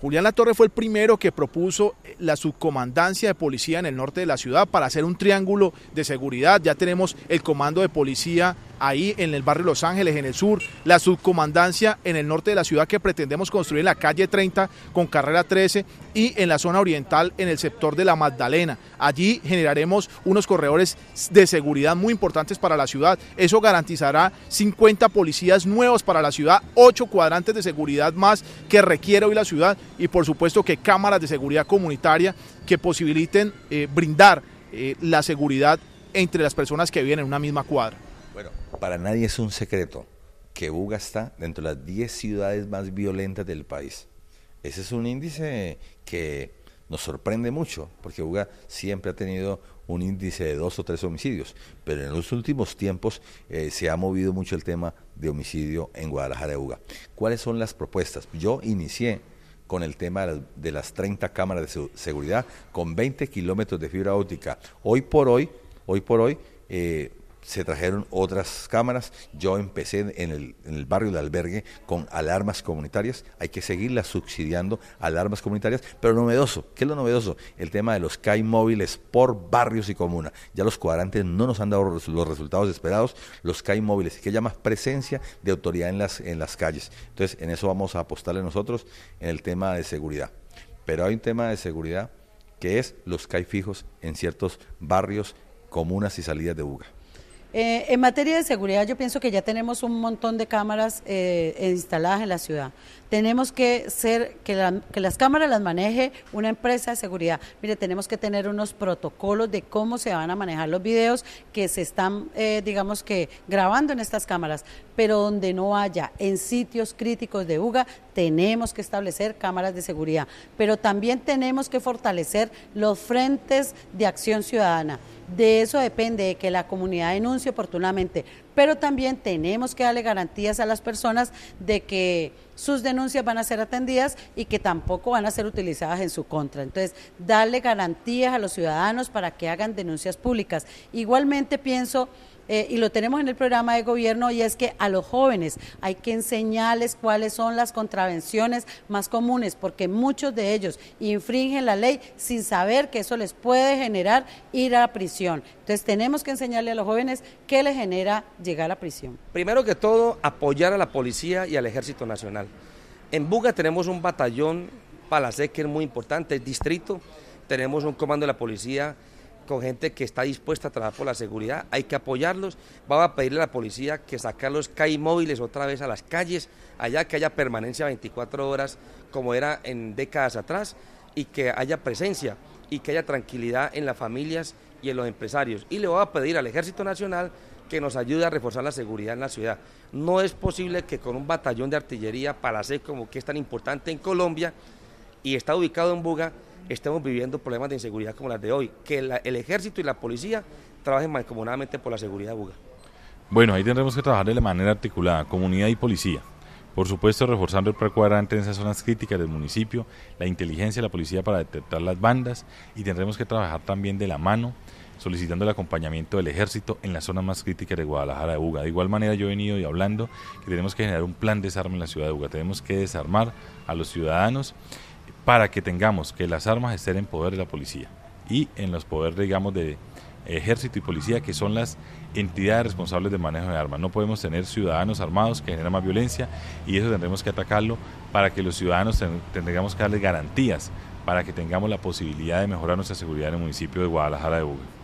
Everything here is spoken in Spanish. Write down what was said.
Julián Latorre fue el primero que propuso eh, la subcomandancia de policía en el norte de la ciudad para hacer un triángulo de seguridad. Ya tenemos el comando de policía ahí en el barrio Los Ángeles, en el sur, la subcomandancia en el norte de la ciudad que pretendemos construir en la calle 30 con carrera 13 y en la zona oriental en el sector de la Magdalena. Allí generaremos unos corredores de seguridad muy importantes para la ciudad. Eso garantizará 50 policías nuevos para la ciudad, 8 cuadrantes de seguridad más que requiere hoy la ciudad y por supuesto que cámaras de seguridad comunitaria que posibiliten eh, brindar eh, la seguridad entre las personas que viven en una misma cuadra. Bueno, para nadie es un secreto que Buga está dentro de las 10 ciudades más violentas del país. Ese es un índice que nos sorprende mucho, porque Uga siempre ha tenido un índice de dos o tres homicidios, pero en los últimos tiempos eh, se ha movido mucho el tema de homicidio en Guadalajara de Buga. ¿Cuáles son las propuestas? Yo inicié con el tema de las 30 cámaras de seguridad con 20 kilómetros de fibra óptica. Hoy por hoy, hoy por hoy, eh, se trajeron otras cámaras. Yo empecé en el, barrio de albergue con alarmas comunitarias. Hay que seguirlas subsidiando alarmas comunitarias. Pero novedoso, ¿qué es lo novedoso? El tema de los CAI móviles por barrios y comunas. Ya los cuadrantes no nos han dado los resultados esperados. Los CAI móviles, que más presencia de autoridad en las, en las calles. Entonces, en eso vamos a apostarle nosotros en el tema de seguridad. Pero hay un tema de seguridad que es los CAI fijos en ciertos barrios, comunas y salidas de Buga. Eh, en materia de seguridad, yo pienso que ya tenemos un montón de cámaras eh, instaladas en la ciudad. Tenemos que ser que, las cámaras las maneje una empresa de seguridad. Mire, tenemos que tener unos protocolos de cómo se van a manejar los videos que se están, eh, digamos que, grabando en estas cámaras. Pero donde no haya, en sitios críticos de UGA, tenemos que establecer cámaras de seguridad. Pero también tenemos que fortalecer los frentes de acción ciudadana. De eso depende de que la comunidad denuncie oportunamente, pero también tenemos que darle garantías a las personas de que sus denuncias van a ser atendidas y que tampoco van a ser utilizadas en su contra. Entonces, darle garantías a los ciudadanos para que hagan denuncias públicas. Igualmente pienso eh, y lo tenemos en el programa de gobierno, y es que a los jóvenes hay que enseñarles cuáles son las contravenciones más comunes, porque muchos de ellos infringen la ley sin saber que eso les puede generar ir a prisión. Entonces tenemos que enseñarle a los jóvenes qué les genera llegar a prisión. Primero que todo, apoyar a la policía y al Ejército Nacional. En Buga tenemos un batallón Palacé, que es muy importante, el distrito, tenemos un comando de la policía con gente que está dispuesta a trabajar por la seguridad. Hay que apoyarlos. Vamos a pedirle a la policía que sacar los CAI móviles otra vez a las calles, allá que haya permanencia 24 horas como era en décadas atrás y que haya presencia y que haya tranquilidad en las familias y en los empresarios. Y le voy a pedir al Ejército Nacional que nos ayude a reforzar la seguridad en la ciudad. No es posible que con un batallón de artillería para hacer como que es tan importante en Colombia y está ubicado en Buga, estamos viviendo problemas de inseguridad como las de hoy. Que el ejército y la policía trabajen mancomunadamente por la seguridad de Buga. Bueno, ahí tendremos que trabajar de la manera articulada, comunidad y policía. Por supuesto, reforzando el precuadrante en esas zonas críticas del municipio, la inteligencia de la policía para detectar las bandas y tendremos que trabajar también de la mano solicitando el acompañamiento del ejército en la zona más crítica de Guadalajara de Buga. De igual manera yo he venido y hablando que tenemos que generar un plan de desarme en la ciudad de Buga. Tenemos que desarmar a los ciudadanos para que tengamos que las armas estén en poder de la policía y en los poderes, digamos, de ejército y policía, que son las entidades responsables de manejo de armas. No podemos tener ciudadanos armados que generan más violencia y eso tendremos que atacarlo para que los ciudadanos tengamos que darles garantías para que tengamos la posibilidad de mejorar nuestra seguridad en el municipio de Guadalajara de Buga.